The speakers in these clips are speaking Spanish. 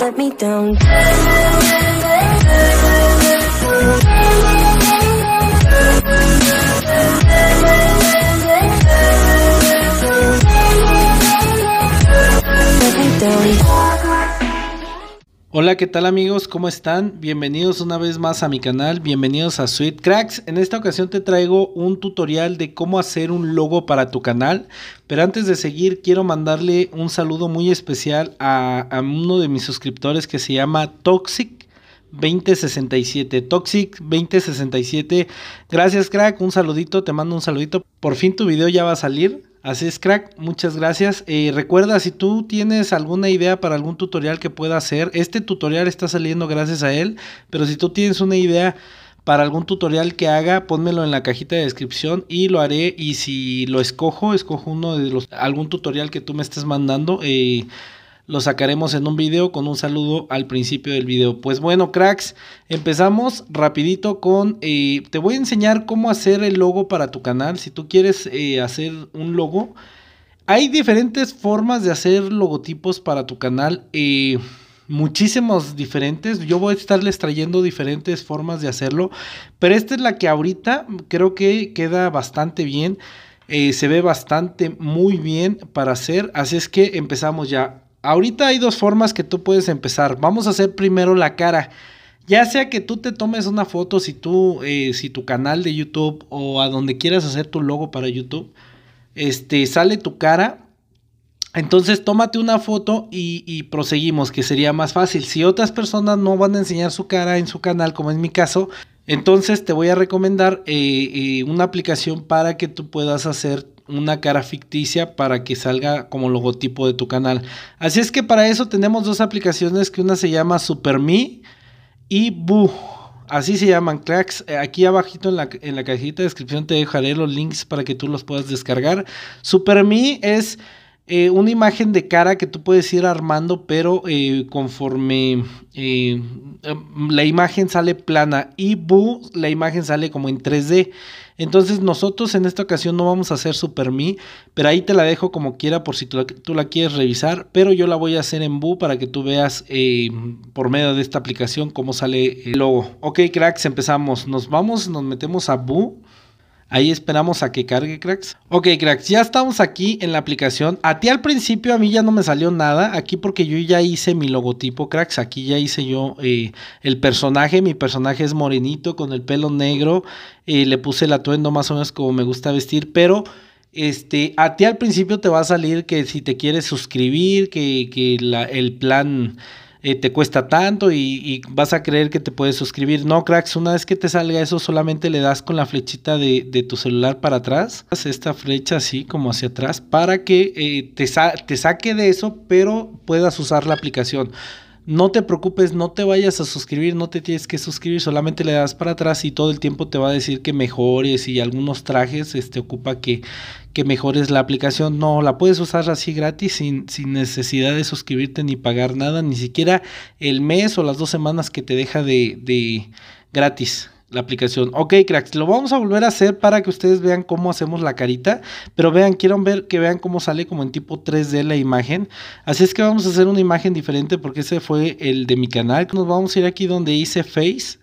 let me down Hola, ¿qué tal amigos? ¿Cómo están? Bienvenidos una vez más a mi canal, bienvenidos a Sweet Cracks. En esta ocasión te traigo un tutorial de cómo hacer un logo para tu canal. Pero antes de seguir, quiero mandarle un saludo muy especial a, uno de mis suscriptores que se llama Toxic. 2067 Toxic 2067 Gracias crack, un saludito, te mando un saludito Por fin tu video ya va a salir Así es, crack. Muchas gracias. Eh, recuerda, si tú tienes alguna idea para algún tutorial que pueda hacer, este tutorial está saliendo gracias a él, pero si tú tienes una idea para algún tutorial que haga, pónmelo en la cajita de descripción y lo haré. Y si lo escojo, escojo uno de los algún tutorial que tú me estés mandando. Eh, lo sacaremos en un video con un saludo al principio del video. Pues bueno, cracks, empezamos rapidito con... Eh, te voy a enseñar cómo hacer el logo para tu canal. Si tú quieres eh, hacer un logo, hay diferentes formas de hacer logotipos para tu canal. Eh, muchísimos diferentes. Yo voy a estarles trayendo diferentes formas de hacerlo. Pero esta es la que ahorita creo que queda bastante bien. se ve bastante muy bien para hacer. Así es que empezamos ya. Ahorita hay dos formas que tú puedes empezar. Vamos a hacer primero la cara. Ya sea que tú te tomes una foto, si tú, eh, si tu canal de YouTube o a donde quieras hacer tu logo para YouTube, este, sale tu cara. Entonces tómate una foto y, proseguimos, que sería más fácil. Si otras personas no van a enseñar su cara en su canal, como en mi caso, entonces te voy a recomendar eh, eh, una aplicación para que tú puedas hacer una cara ficticia para que salga como logotipo de tu canal. Así es que para eso tenemos dos aplicaciones que una se llama SuperMe y Boo. Así se llaman cracks. Eh, aquí abajito en la, en la cajita de descripción te dejaré los links para que tú los puedas descargar. SuperMe es eh, una imagen de cara que tú puedes ir armando, pero eh, conforme eh, em, la imagen sale plana y bu, la imagen sale como en 3D. Entonces nosotros en esta ocasión no vamos a hacer Super mí pero ahí te la dejo como quiera por si tú la, quieres revisar, pero yo la voy a hacer en Boo para que tú veas por medio de esta aplicación cómo sale el logo. Ok cracks, empezamos, nos vamos, nos metemos a Boo. Ahí esperamos a que cargue, cracks. Ok, cracks, ya estamos aquí en la aplicación. A ti al principio a mí ya no me salió nada. Aquí porque yo ya hice mi logotipo, cracks. Aquí ya hice yo eh, el personaje. Mi personaje es morenito con el pelo negro. Eh, le puse el atuendo más o menos como me gusta vestir. Pero este, a ti al principio te va a salir que si te quieres suscribir, que, el plan eh, te cuesta tanto y, vas a creer que te puedes suscribir. No, cracks, una vez que te salga eso, solamente le das con la flechita de, tu celular para atrás, esta flecha así como hacia atrás, para que eh, te saque de eso, pero puedas usar la aplicación no te preocupes, no te vayas a suscribir, no te tienes que suscribir, solamente le das para atrás y todo el tiempo te va a decir que mejores y algunos trajes este, ocupa que, que mejores la aplicación. No, la puedes usar así gratis sin, sin necesidad de suscribirte ni pagar nada, ni siquiera el mes o las dos semanas que te deja de, de gratis la aplicación. Ok, cracks, lo vamos a volver a hacer para que ustedes vean cómo hacemos la carita. Pero vean, quiero ver que vean cómo sale como en tipo 3D la imagen. Así es que vamos a hacer una imagen diferente porque ese fue el de mi canal. Nos vamos a ir aquí donde hice face.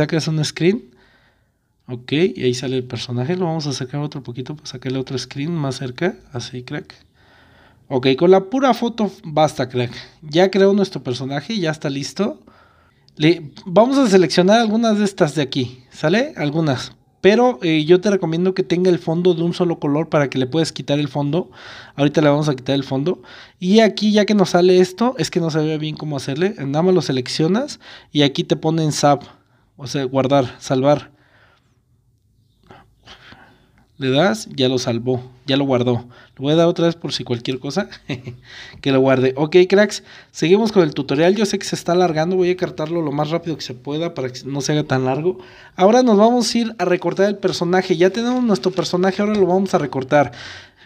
sacas un screen. Ok, y ahí sale el personaje. Lo vamos a sacar otro poquito para sacarle otro screen más cerca. Así, crack. Ok, con la pura foto basta, crack. Ya creó nuestro personaje, ya está listo. Le, vamos a seleccionar algunas de estas de aquí, ¿sale? Algunas. Pero eh, yo te recomiendo que tenga el fondo de un solo color para que le puedes quitar el fondo. Ahorita le vamos a quitar el fondo. Y aquí ya que nos sale esto, es que no se ve bien cómo hacerle. Nada más lo seleccionas y aquí te pone en zap o sea, guardar, salvar. Le das, ya lo salvó, ya lo guardó. Lo voy a dar otra vez por si cualquier cosa que lo guarde. Ok, cracks, seguimos con el tutorial. Yo sé que se está alargando, voy a cortarlo lo más rápido que se pueda para que no se haga tan largo. Ahora nos vamos a ir a recortar el personaje. Ya tenemos nuestro personaje, ahora lo vamos a recortar.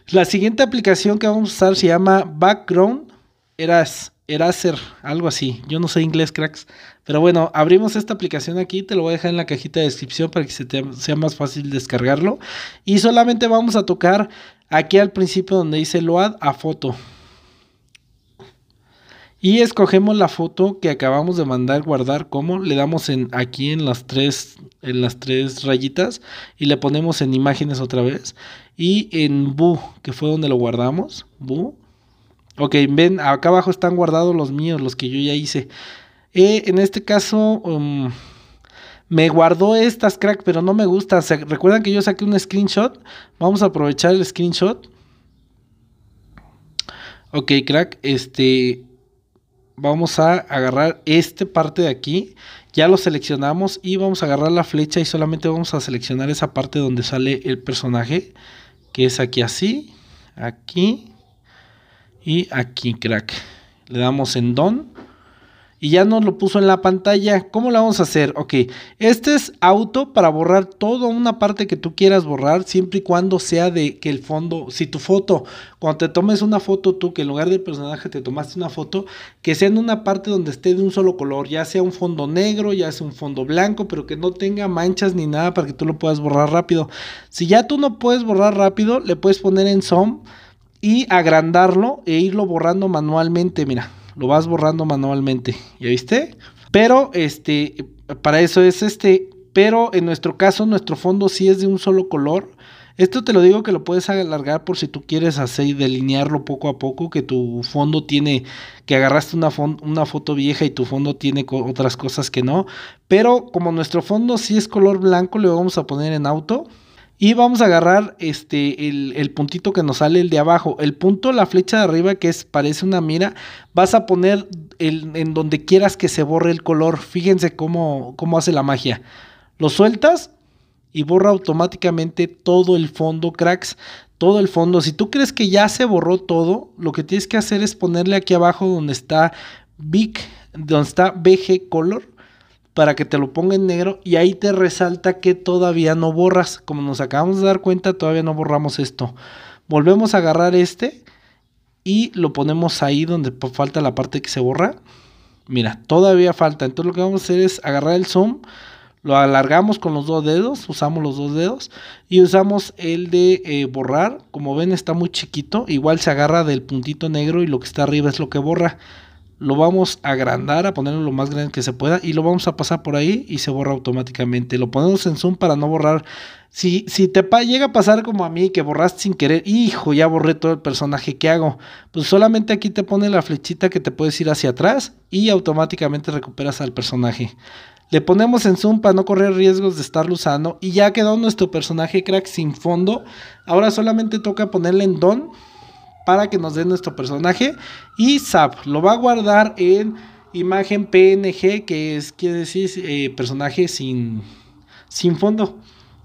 La siguiente aplicación que vamos a usar se llama Background. Eras Eraser, algo así. Yo no sé inglés, cracks. Pero bueno, abrimos esta aplicación aquí. Te lo voy a dejar en la cajita de descripción para que sea más fácil descargarlo. Y solamente vamos a tocar aquí al principio donde dice Load a foto. Y escogemos la foto que acabamos de mandar guardar como. Le damos en, aquí en las, tres, en las tres rayitas y le ponemos en imágenes otra vez. Y en bu, que fue donde lo guardamos. Bu Ok, ven, acá abajo están guardados los míos, los que yo ya hice. Eh, en este caso, um, me guardó estas, crack, pero no me gustan. recuerdan que yo saqué un screenshot. Vamos a aprovechar el screenshot. Ok, crack, este. Vamos a agarrar esta parte de aquí. Ya lo seleccionamos y vamos a agarrar la flecha y solamente vamos a seleccionar esa parte donde sale el personaje. Que es aquí así. Aquí. Y aquí, crack. Le damos en don. Y ya nos lo puso en la pantalla. ¿Cómo lo vamos a hacer? Ok, este es auto para borrar toda una parte que tú quieras borrar, siempre y cuando sea de que el fondo, si tu foto, cuando te tomes una foto tú, que en lugar del personaje te tomaste una foto, que sea en una parte donde esté de un solo color, ya sea un fondo negro, ya sea un fondo blanco, pero que no tenga manchas ni nada para que tú lo puedas borrar rápido. Si ya tú no puedes borrar rápido, le puedes poner en zoom y agrandarlo e irlo borrando manualmente. Mira, lo vas borrando manualmente. ¿Ya viste? Pero este, para eso es este. Pero en nuestro caso, nuestro fondo sí es de un solo color. Esto te lo digo que lo puedes alargar por si tú quieres hacer y delinearlo poco a poco, que tu fondo tiene, que agarraste una, foto vieja y tu fondo tiene otras cosas que no. Pero como nuestro fondo sí es color blanco, le vamos a poner en auto. Y vamos a agarrar este, el, puntito que nos sale el de abajo. El punto, la flecha de arriba, que es, parece una mira, vas a poner el, en donde quieras que se borre el color. Fíjense cómo, cómo hace la magia. Lo sueltas y borra automáticamente todo el fondo, cracks. Todo el fondo. Si tú crees que ya se borró todo, lo que tienes que hacer es ponerle aquí abajo donde está Big, donde está BG Color para que te lo ponga en negro y ahí te resalta que todavía no borras. Como nos acabamos de dar cuenta, todavía no borramos esto. Volvemos a agarrar este y lo ponemos ahí donde falta la parte que se borra. Mira, todavía falta. Entonces lo que vamos a hacer es agarrar el zoom, lo alargamos con los dos dedos, usamos los dos dedos y usamos el de eh, borrar. Como ven está muy chiquito, igual se agarra del puntito negro y lo que está arriba es lo que borra lo vamos a agrandar, a ponerlo lo más grande que se pueda y lo vamos a pasar por ahí y se borra automáticamente. Lo ponemos en zoom para no borrar. Si, si te llega a pasar como a mí que borraste sin querer, hijo, ya borré todo el personaje, ¿qué hago? Pues solamente aquí te pone la flechita que te puedes ir hacia atrás y automáticamente recuperas al personaje. Le ponemos en zoom para no correr riesgos de estarlo usando y ya quedó nuestro personaje crack sin fondo. Ahora solamente toca ponerle en don para que nos dé nuestro personaje. Y Zap lo va a guardar en imagen PNG, que es, quiere decir, eh, personaje sin, sin fondo.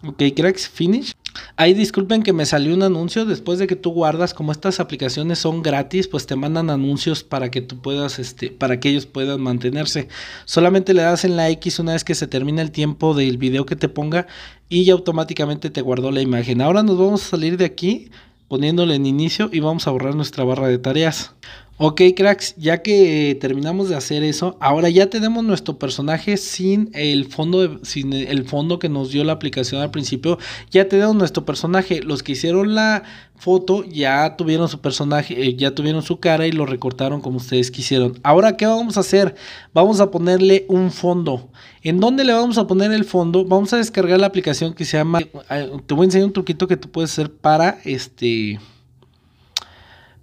Ok, cracks, finish. Ahí disculpen que me salió un anuncio. Después de que tú guardas, como estas aplicaciones son gratis, pues te mandan anuncios para que tú puedas, este, para que ellos puedan mantenerse. Solamente le das en la X una vez que se termina el tiempo del video que te ponga y ya automáticamente te guardó la imagen. Ahora nos vamos a salir de aquí poniéndole en inicio y vamos a borrar nuestra barra de tareas. Ok, cracks, ya que eh, terminamos de hacer eso, ahora ya tenemos nuestro personaje sin el fondo sin el fondo que nos dio la aplicación al principio. Ya tenemos nuestro personaje. Los que hicieron la foto ya tuvieron su personaje, eh, ya tuvieron su cara y lo recortaron como ustedes quisieron. Ahora, ¿qué vamos a hacer? Vamos a ponerle un fondo. ¿En dónde le vamos a poner el fondo? Vamos a descargar la aplicación que se llama. Eh, te voy a enseñar un truquito que tú puedes hacer para este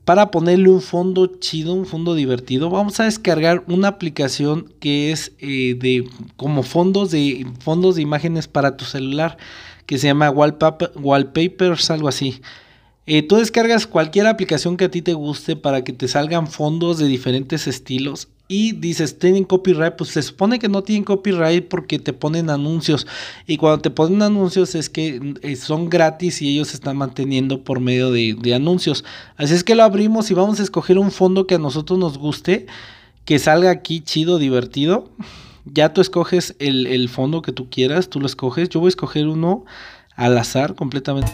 para ponerle un fondo chido, un fondo divertido, vamos a descargar una aplicación que es eh, de como fondos de fondos de imágenes para tu celular, que se llama Wallpaper, Wallpapers, algo así. Eh, tú descargas cualquier aplicación que a ti te guste para que te salgan fondos de diferentes estilos y dices, tienen copyright, pues se supone que no tienen copyright porque te ponen anuncios. Y cuando te ponen anuncios es que eh, son gratis y ellos se están manteniendo por medio de, anuncios. Así es que lo abrimos y vamos a escoger un fondo que a nosotros nos guste, que salga aquí chido, divertido. Ya tú escoges el, el fondo que tú quieras, tú lo escoges. Yo voy a escoger uno al azar completamente.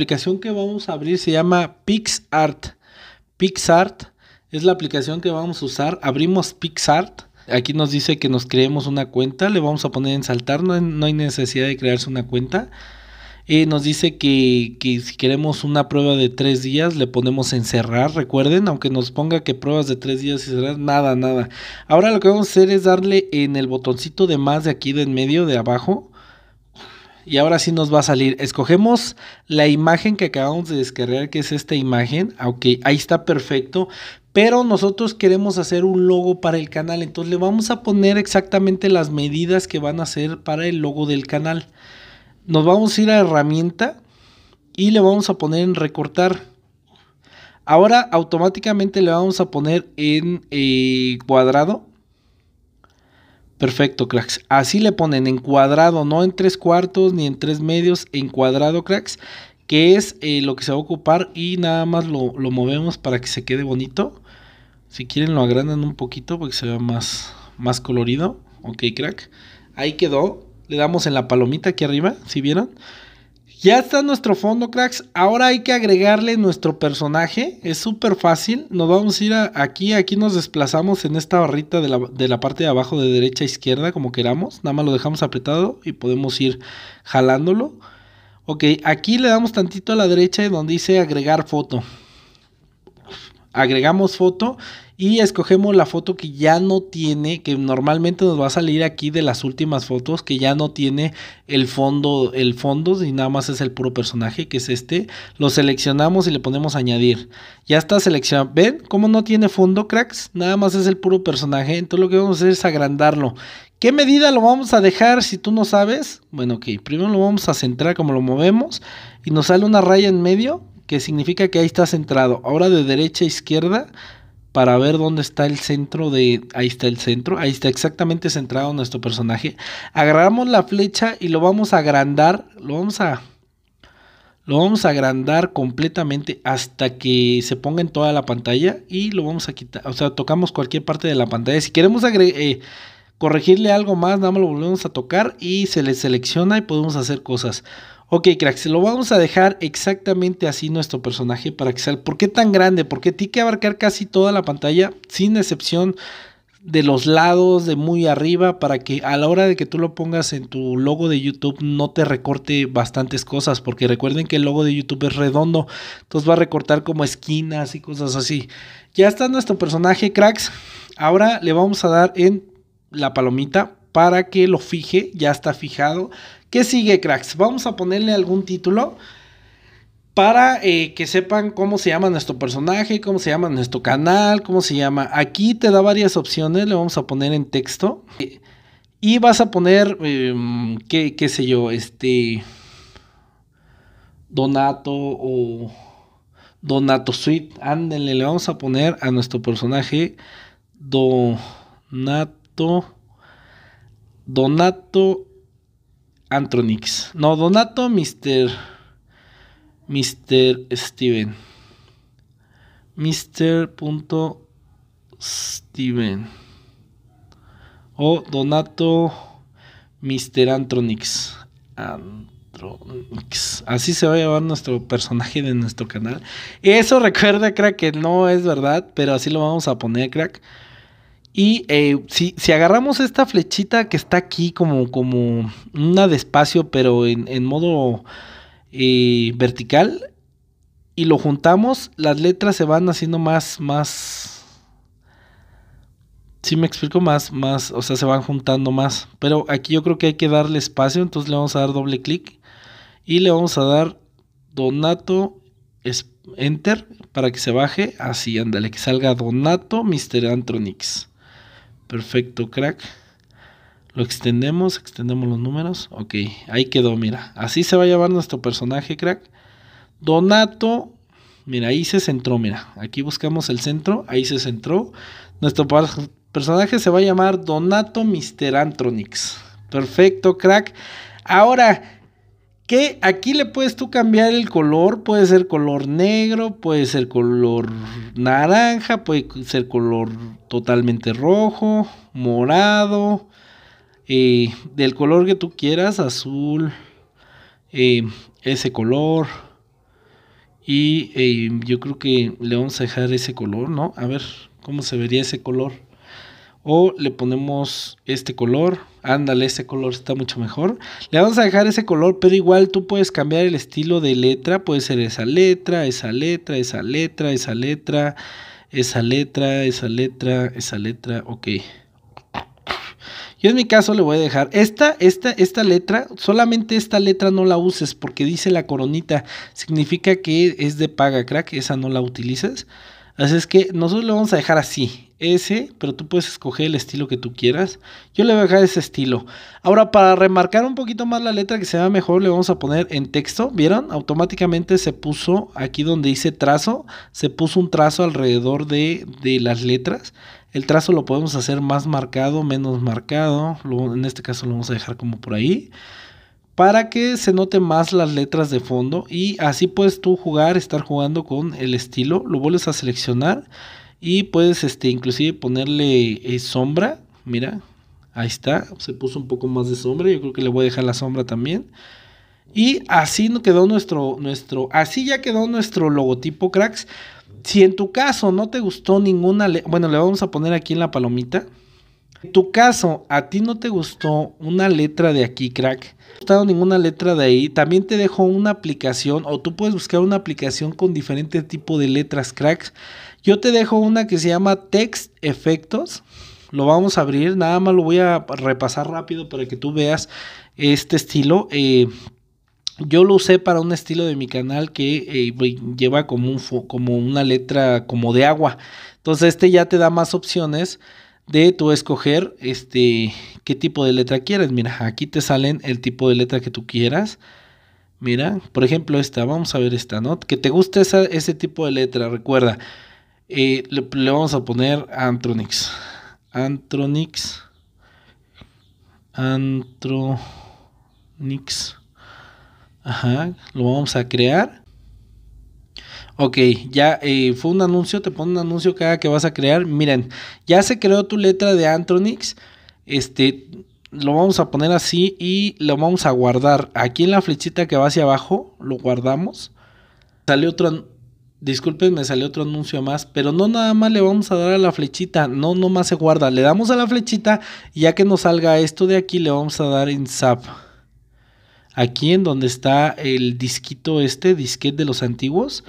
aplicación que vamos a abrir se llama PixArt. PixArt es la aplicación que vamos a usar. Abrimos PixArt. Aquí nos dice que nos creemos una cuenta. Le vamos a poner en saltar. No, hay necesidad de crearse una cuenta. Eh, nos dice que, que, si queremos una prueba de tres días, le ponemos en cerrar. Recuerden, aunque nos ponga que pruebas de tres días y cerrar, nada, nada. Ahora lo que vamos a hacer es darle en el botoncito de más de aquí de en medio, de abajo y ahora sí nos va a salir. Escogemos la imagen que acabamos de descargar, que es esta imagen. Ah, ok, ahí está perfecto. Pero nosotros queremos hacer un logo para el canal, entonces le vamos a poner exactamente las medidas que van a hacer para el logo del canal. Nos vamos a ir a herramienta y le vamos a poner en recortar. Ahora automáticamente le vamos a poner en eh, cuadrado Perfecto, cracks. Así le ponen en cuadrado, no en tres cuartos ni en tres medios, en cuadrado, cracks, que es eh, lo que se va a ocupar y nada más lo, movemos para que se quede bonito. Si quieren lo agrandan un poquito para que se vea más, más colorido. Ok, crack. Ahí quedó. Le damos en la palomita aquí arriba, si vieron. Ya está nuestro fondo, cracks. Ahora hay que agregarle nuestro personaje. Es súper fácil. Nos vamos a ir aquí. Aquí nos desplazamos en esta barrita de la, de la, parte de abajo, de derecha a izquierda, como queramos. Nada más lo dejamos apretado y podemos ir jalándolo. Ok, aquí le damos tantito a la derecha donde dice agregar foto agregamos foto y escogemos la foto que ya no tiene, que normalmente nos va a salir aquí de las últimas fotos, que ya no tiene el fondo, el fondo, y nada más es el puro personaje, que es este. Lo seleccionamos y le ponemos añadir. Ya está seleccionado. ¿Ven cómo no tiene fondo, cracks? Nada más es el puro personaje. Entonces lo que vamos a hacer es agrandarlo. ¿Qué medida lo vamos a dejar si tú no sabes? Bueno, ok, primero lo vamos a centrar como lo movemos y nos sale una raya en medio que significa que ahí está centrado. Ahora de derecha a izquierda para ver dónde está el centro de... Ahí está el centro, ahí está exactamente centrado nuestro personaje. Agarramos la flecha y lo vamos a agrandar, lo vamos a... Lo vamos a agrandar completamente hasta que se ponga en toda la pantalla y lo vamos a quitar. O sea, tocamos cualquier parte de la pantalla. Si queremos eh, corregirle algo más, nada más lo volvemos a tocar y se le selecciona y podemos hacer cosas. Ok, cracks, lo vamos a dejar exactamente así nuestro personaje para que sea... ¿Por qué tan grande? Porque tiene que abarcar casi toda la pantalla, sin excepción de los lados, de muy arriba, para que a la hora de que tú lo pongas en tu logo de YouTube no te recorte bastantes cosas, porque recuerden que el logo de YouTube es redondo, entonces va a recortar como esquinas y cosas así. Ya está nuestro personaje, cracks. Ahora le vamos a dar en la palomita para que lo fije, ya está fijado, ¿Qué sigue, cracks? Vamos a ponerle algún título para eh, que sepan cómo se llama nuestro personaje, cómo se llama nuestro canal, cómo se llama. Aquí te da varias opciones, le vamos a poner en texto. Y vas a poner, em, qué, qué, sé yo, este... Donato o Donato Suite. Ándele, le vamos a poner a nuestro personaje Donato. Donato Antronix. No, Donato, Mr. Mr. Steven. Mr. Steven. O Donato Mr. Antronix. Antronix. Así se va a llamar nuestro personaje de nuestro canal. Eso recuerda, crack, que no es verdad, pero así lo vamos a poner, crack. Y eh, si, agarramos esta flechita que está aquí como, como una despacio pero en, modo eh, vertical, y lo juntamos, las letras se van haciendo más, más... Si me explico más, más, o sea, se van juntando más. Pero aquí yo creo que hay que darle espacio, entonces le vamos a dar doble clic y le vamos a dar Donato Enter para que se baje. Así, ándale, que salga Donato Mr. Antronix. Perfecto, crack. Lo extendemos, extendemos los números. Ok, ahí quedó, mira. Así se va a llamar nuestro personaje, crack. Donato. Mira, ahí se centró, mira. Aquí buscamos el centro, ahí se centró. Nuestro personaje se va a llamar Donato Mister Antronix. Perfecto, crack. Ahora, que aquí le puedes tú cambiar el color, puede ser color negro, puede ser color naranja, puede ser color totalmente rojo, morado, eh, del color que tú quieras, azul, eh, ese color. Y eh, yo creo que le vamos a dejar ese color, ¿no? A ver cómo se vería ese color. O le ponemos este color Ándale, ese color está mucho mejor. Le vamos a dejar ese color, pero igual tú puedes cambiar el estilo de letra. Puede ser esa letra, esa letra, esa letra, esa letra, esa letra, esa letra, esa letra. Ok. Yo en mi caso le voy a dejar esta, esta, esta letra, solamente esta letra no la uses porque dice la coronita. Significa que es de paga, crack, esa no la utilizas. Así es que nosotros lo vamos a dejar así, ese, pero tú puedes escoger el estilo que tú quieras. Yo le voy a dejar ese estilo. Ahora, para remarcar un poquito más la letra que se vea mejor, le vamos a poner en texto. ¿Vieron? Automáticamente se puso aquí donde dice trazo, se puso un trazo alrededor de, las letras. El trazo lo podemos hacer más marcado, menos marcado. en este caso lo vamos a dejar como por ahí para que se note más las letras de fondo y así puedes tú jugar, estar jugando con el estilo, lo vuelves a seleccionar y puedes este inclusive ponerle eh, sombra, mira, ahí está, se puso un poco más de sombra, yo creo que le voy a dejar la sombra también. Y así quedó nuestro, nuestro, así ya quedó nuestro logotipo, cracks. Si en tu caso no te gustó ninguna, bueno, le vamos a poner aquí en la palomita, en tu caso, a ti no te gustó una letra de aquí, crack. No te gustó ninguna letra de ahí. También te dejo una aplicación o tú puedes buscar una aplicación con diferentes tipo de letras, cracks. Yo te dejo una que se llama Text Efectos. Lo vamos a abrir, nada más lo voy a repasar rápido para que tú veas este estilo. Eh, yo lo usé para un estilo de mi canal que eh, lleva como, un como una letra como de agua. Entonces este ya te da más opciones de tu escoger este qué tipo de letra quieres. Mira, aquí te salen el tipo de letra que tú quieras. Mira, por ejemplo esta, vamos a ver esta, ¿no? Que te guste ese tipo de letra, recuerda. Eh, le, le, vamos a poner Antronix. Antronix. Antronix. Ajá, lo vamos a crear ok, ya eh, fue un anuncio, te pone un anuncio cada que vas a crear. Miren, ya se creó tu letra de Antronix. Este, lo vamos a poner así y lo vamos a guardar. Aquí en la flechita que va hacia abajo, lo guardamos. Sale otro, disculpen, me salió otro anuncio más, pero no nada más le vamos a dar a la flechita, no, más se guarda. Le damos a la flechita y ya que nos salga esto de aquí, le vamos a dar en zap. Aquí en donde está el disquito este, disquete de los antiguos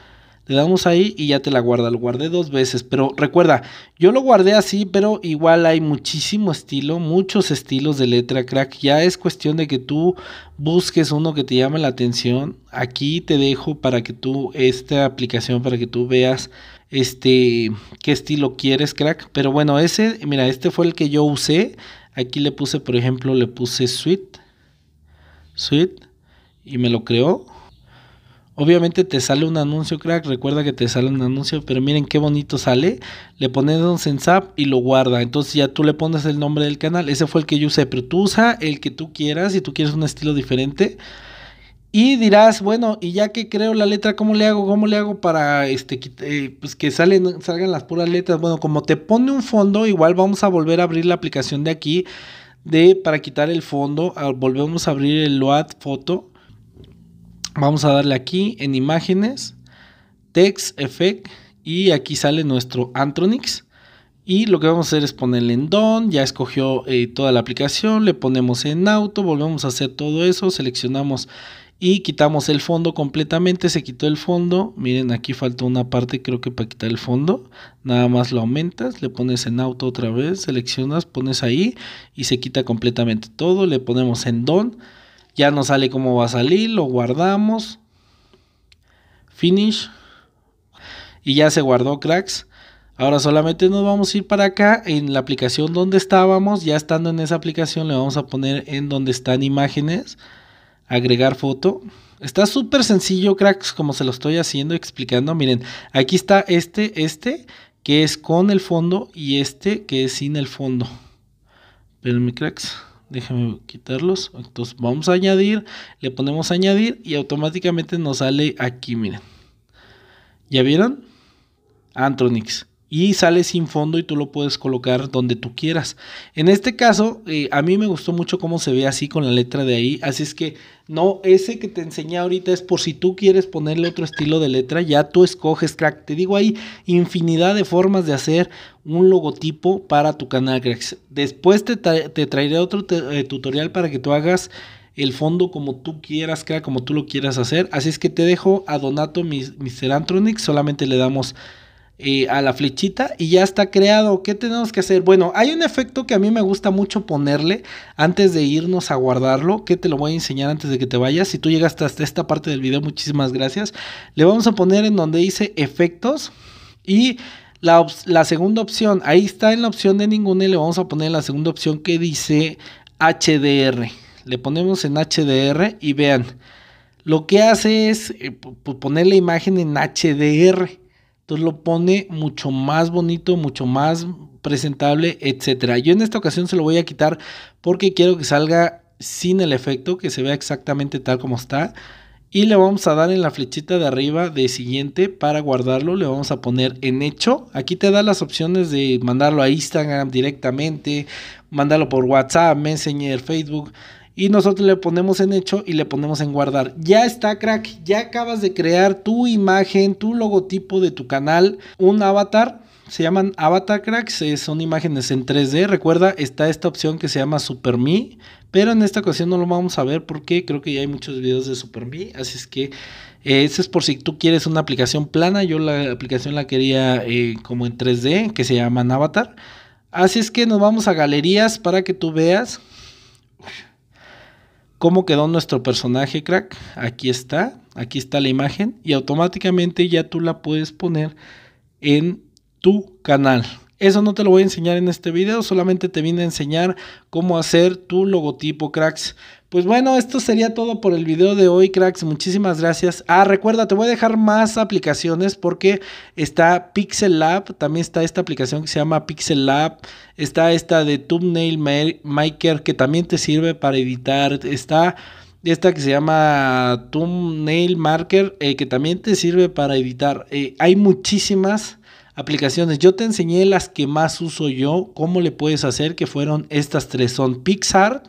le damos ahí y ya te la guarda. Lo guardé dos veces, pero recuerda, yo lo guardé así, pero igual hay muchísimo estilo, muchos estilos de letra crack. Ya es cuestión de que tú busques uno que te llame la atención. Aquí te dejo para que tú, esta aplicación, para que tú veas este, qué estilo quieres, crack. Pero bueno, ese, mira, este fue el que yo usé. Aquí le puse, por ejemplo, le puse Sweet. Sweet. Y me lo creó. Obviamente te sale un anuncio, crack. Recuerda que te sale un anuncio, pero miren qué bonito sale. Le pones un sensap y lo guarda. Entonces ya tú le pones el nombre del canal. Ese fue el que yo usé, pero tú usa el que tú quieras. Si tú quieres un estilo diferente. Y dirás, bueno, y ya que creo la letra, ¿cómo le hago? ¿Cómo le hago para este eh, pues que salen, salgan las puras letras? Bueno, como te pone un fondo, igual vamos a volver a abrir la aplicación de aquí de para quitar el fondo. Ah, volvemos a abrir el Load foto. Vamos a darle aquí en imágenes, text effect y aquí sale nuestro Antronix. Y lo que vamos a hacer es ponerle en DON, ya escogió eh, toda la aplicación, le ponemos en auto, volvemos a hacer todo eso, seleccionamos y quitamos el fondo completamente, se quitó el fondo, miren aquí falta una parte creo que para quitar el fondo, nada más lo aumentas, le pones en auto otra vez, seleccionas, pones ahí y se quita completamente todo, le ponemos en DON ya no sale como va a salir, lo guardamos. Finish. Y ya se guardó, cracks. Ahora solamente nos vamos a ir para acá en la aplicación donde estábamos. Ya estando en esa aplicación le vamos a poner en donde están imágenes. Agregar foto. Está súper sencillo, cracks, como se lo estoy haciendo, explicando. Miren, aquí está este, este, que es con el fondo y este que es sin el fondo. Espérenme, cracks déjame quitarlos. Entonces vamos a añadir, le ponemos añadir y automáticamente nos sale aquí, miren. ¿Ya vieron? Antronix y sale sin fondo y tú lo puedes colocar donde tú quieras. En este caso, eh, a mí me gustó mucho cómo se ve así con la letra de ahí, así es que no, ese que te enseñé ahorita es por si tú quieres ponerle otro estilo de letra, ya tú escoges, crack. Te digo, hay infinidad de formas de hacer un logotipo para tu canal, crack. Después te, traeré otro eh, tutorial para que tú hagas el fondo como tú quieras, crack, como tú lo quieras hacer. Así es que te dejo a Donato Mr. Antronix. solamente le damos eh, a la flechita y ya está creado. ¿Qué tenemos que hacer? Bueno, hay un efecto que a mí me gusta mucho ponerle antes de irnos a guardarlo, que te lo voy a enseñar antes de que te vayas. Si tú llegaste hasta esta parte del video, muchísimas gracias. Le vamos a poner en donde dice efectos y... La, la segunda opción, ahí está en la opción de ninguna y le vamos a poner la segunda opción que dice HDR. Le ponemos en HDR y vean, lo que hace es eh, poner la imagen en HDR. Entonces lo pone mucho más bonito, mucho más presentable, etcétera. Yo en esta ocasión se lo voy a quitar porque quiero que salga sin el efecto, que se vea exactamente tal como está. Y le vamos a dar en la flechita de arriba de siguiente para guardarlo. Le vamos a poner en hecho. Aquí te da las opciones de mandarlo a Instagram directamente, mandarlo por WhatsApp, Messenger, Facebook y nosotros le ponemos en hecho y le ponemos en guardar. Ya está, crack. Ya acabas de crear tu imagen, tu logotipo de tu canal, un avatar. Se llaman avatar cracks, eh, son imágenes en 3D. Recuerda, está esta opción que se llama Super pero en esta ocasión no lo vamos a ver porque creo que ya hay muchos videos de Super Me, así es que eh, eso es por si tú quieres una aplicación plana. Yo la aplicación la quería eh, como en 3D, que se llaman avatar. Así es que nos vamos a galerías para que tú veas cómo quedó nuestro personaje, crack. Aquí está, aquí está la imagen y automáticamente ya tú la puedes poner en tu canal. Eso no te lo voy a enseñar en este video, solamente te vine a enseñar cómo hacer tu logotipo, cracks. Pues bueno, esto sería todo por el video de hoy, cracks. Muchísimas gracias. Ah, recuerda, te voy a dejar más aplicaciones porque está Pixel Lab, también está esta aplicación que se llama Pixel Lab, está esta de Thumbnail Maker que también te sirve para editar, está esta que se llama Thumbnail Marker eh, que también te sirve para editar. Eh, hay muchísimas aplicaciones. Yo te enseñé las que más uso yo, cómo le puedes hacer, que fueron estas tres. Son PixArt,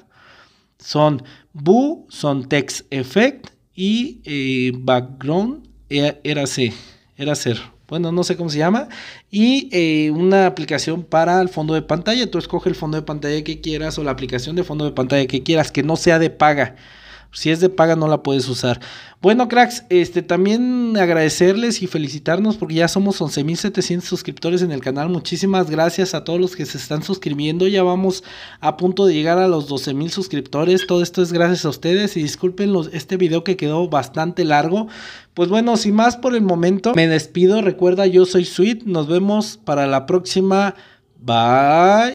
son Boo, son Text Effect y eh, Background e, era ser Bueno, no sé cómo se llama. Y eh, una aplicación para el fondo de pantalla. Tú escoge el fondo de pantalla que quieras o la aplicación de fondo de pantalla que quieras, que no sea de paga. Si es de paga no la puedes usar. Bueno, cracks, este también agradecerles y felicitarnos porque ya somos 11.700 suscriptores en el canal. Muchísimas gracias a todos los que se están suscribiendo. Ya vamos a punto de llegar a los 12.000 suscriptores. Todo esto es gracias a ustedes y disculpen este video que quedó bastante largo. Pues bueno, sin más por el momento, me despido. Recuerda, yo soy Sweet. Nos vemos para la próxima. Bye.